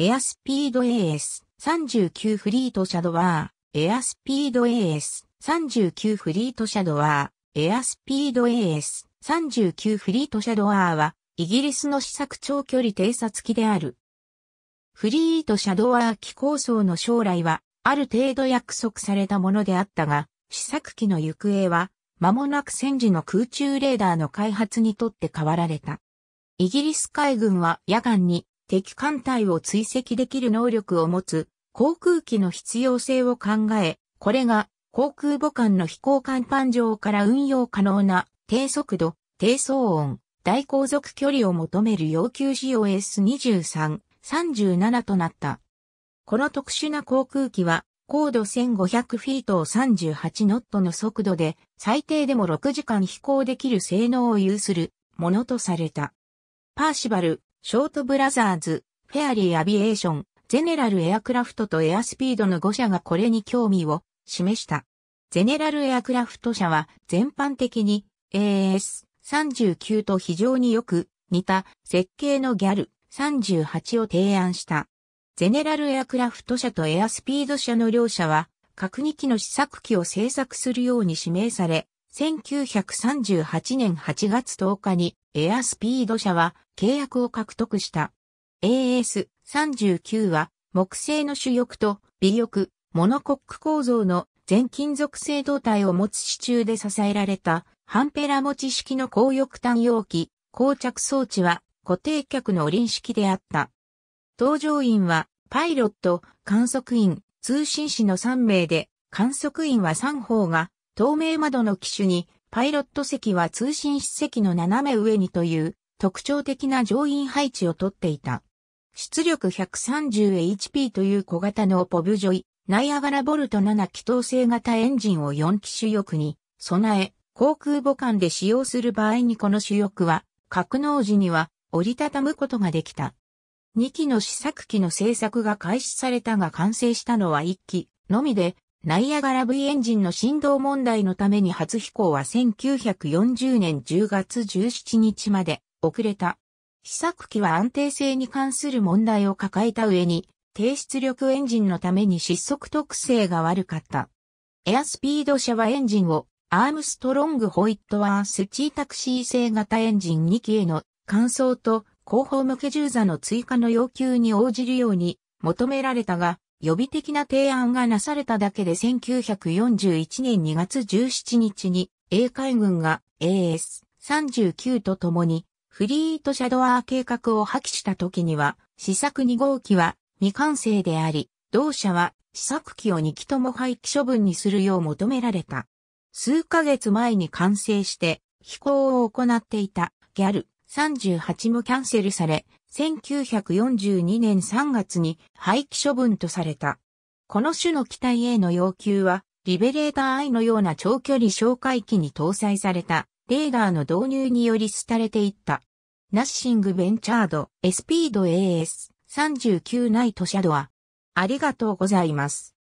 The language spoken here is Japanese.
エアスピード AS39 フリートシャドワー、エアスピード AS39 フリートシャドワー、エアスピード AS39 フリートシャドワーは、イギリスの試作長距離偵察機である。フリートシャドワー機構想の将来は、ある程度約束されたものであったが、試作機の行方は、間もなく戦時の空中レーダーの開発にとって変わられた。イギリス海軍は夜間に敵艦隊を追跡できる能力を持つ航空機の必要性を考え、これが航空母艦の飛行甲板上から運用可能な低速度、低騒音、大航続距離を求める要求 COS23、37となった。この特殊な航空機は高度1500フィートを38ノットの速度で最低でも6時間飛行できる性能を有するものとされた。パーシバル、ショートブラザーズ、フェアリーアビエーション、ゼネラルエアクラフトとエアスピードの5社がこれに興味を示した。ゼネラルエアクラフト社は全般的に AS39 と非常によく似た設計のギャル38を提案した。ゼネラルエアクラフト社とエアスピード社の両社は核2機の試作機を製作するように指名され、1938年8月10日にエアスピード社は契約を獲得した。AS39 は木製の主翼と尾翼、モノコック構造の全金属製胴体を持つ支柱で支えられたンペラ持ち式の高翼単容器、膠着装置は固定客の臨式であった。搭乗員はパイロット、観測員、通信士の3名で、観測員は3方が透明窓の機種にパイロット席は通信室席の斜め上にという特徴的な乗員配置をとっていた。出力 130HP という小型のポブジョイ、ナイアガラボルト7気筒性型エンジンを4機主翼に備え、航空母艦で使用する場合にこの主翼は、格納時には折りたたむことができた。2機の試作機の製作が開始されたが完成したのは1機のみで、ナイアガラ V エンジンの振動問題のために初飛行は1940年10月17日まで遅れた。試作機は安定性に関する問題を抱えた上に、低出力エンジンのために失速特性が悪かった。エアスピードワはエンジンをアームストロング・ホイットワース・チータクシー製型エンジン2機への換装と後方向け従座の追加の要求に応じるように求められたが、予備的な提案がなされただけで1941年2月17日に、英海軍が AS-39 と共に、フリートシャドアー計画を破棄した時には、試作2号機は未完成であり、同社は試作機を2機とも廃棄処分にするよう求められた。数ヶ月前に完成して飛行を行っていたギャル38もキャンセルされ、1942年3月に廃棄処分とされた。この種の機体への要求は、リベレーター I のような長距離哨戒機に搭載されたレーダーの導入により廃れていった。ナッシングベンチャード、エスピード AS39 ナイトシャドア。ありがとうございます。